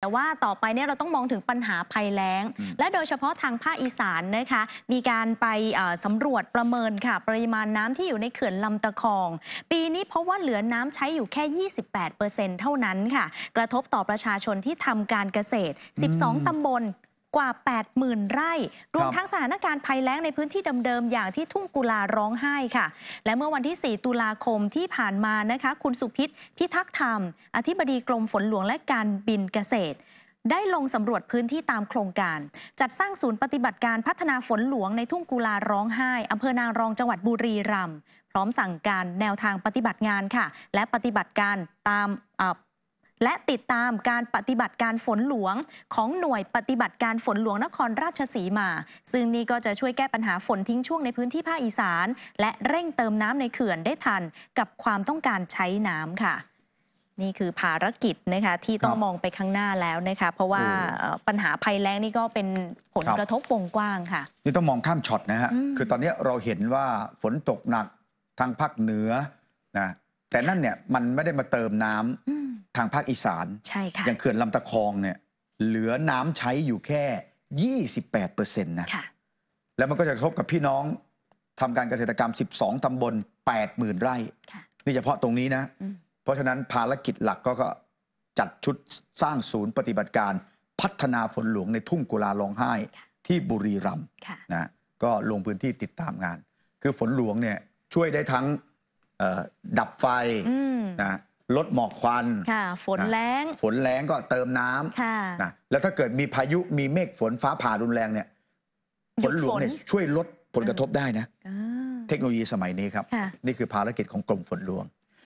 แต่ว่าต่อไปเนี่ยเราต้องมองถึงปัญหาภัยแล้ง และโดยเฉพาะทางภาคอีสานนะคะ มีการไปสำรวจประเมินค่ะ ปริมาณน้ำที่อยู่ในเขื่อนลำตะคอง ปีนี้เพราะว่าเหลือน้ำใช้อยู่แค่ 28%เท่านั้นค่ะ กระทบต่อประชาชนที่ทำการเกษตร 12 ตำบลกว่า 80,000 ไร่ รวมทั้งสถานการณ์ภัยแล้งในพื้นที่เดิมๆอย่างที่ทุ่งกุลาร้องไห้ค่ะ และเมื่อวันที่ 4 ตุลาคมที่ผ่านมา นะคะ คุณสุพิษพิทักษ์ธรรม อธิบดีกรมฝนหลวงและการบินเกษตร ได้ลงสำรวจพื้นที่ตามโครงการ จัดสร้างศูนย์ปฏิบัติการพัฒนาฝนหลวงในทุ่งกุลาร้องไห้อำเภอนางรอง จังหวัดบุรีรัมย์ พร้อมสั่งการแนวทางปฏิบัติงานค่ะ และปฏิบัติการตามและติดตามการปฏิบัติการฝนหลวงของหน่วยปฏิบัติการฝนหลวงนครราชสีมา ซึ่งนี่ก็จะช่วยแก้ปัญหาฝนทิ้งช่วงในพื้นที่ภาคอีสาน และเร่งเติมน้ำในเขื่อนได้ทันกับความต้องการใช้น้ำค่ะ นี่คือภารกิจนะคะที่ต้องมองไปข้างหน้าแล้วนะคะ เพราะว่าปัญหาภัยแล้งนี่ก็เป็นผลกระทบวงกว้างค่ะนี่ต้องมองข้ามช็อตนะฮะคือตอนนี้เราเห็นว่าฝนตกหนักทางภาคเหนือนะแต่นั่นเนี่ยมันไม่ได้มาเติมน้ำทางภาคอีสานใช่ค่ะอย่างเขื่อนลำตะคองเนี่ยเหลือน้ำใช้อยู่แค่ 28เปอร์เซ็นต์นะะแล้วมันก็จะกระทบกับพี่น้องทำการเกษตรกรรม 12ตำบล80,000 ไร่นี่เฉพาะตรงนี้นะเพราะฉะนั้นภารกิจหลักก็จัดชุดสร้างศูนย์ปฏิบัติการพัฒนาฝนหลวงในทุ่งกุลาลองไห้ที่บุรีรัมย์นะก็ลงพื้นที่ติดตามงาน คือฝนหลวงเนี่ยช่วยได้ทั้งดับไฟนะลดหมอกควันค่ะฝนแรง ฝนแรงก็เติมน้ำนะ แล้วถ้าเกิดมีพายุ มีเมฆฝนฟ้าผ่ารุนแรงเนี่ย ฝนหลวงเนี่ยช่วยลดผลกระทบได้นะเทคโนโลยีสมัยนี้ครับ นี่คือภารกิจของกรมฝนหลวง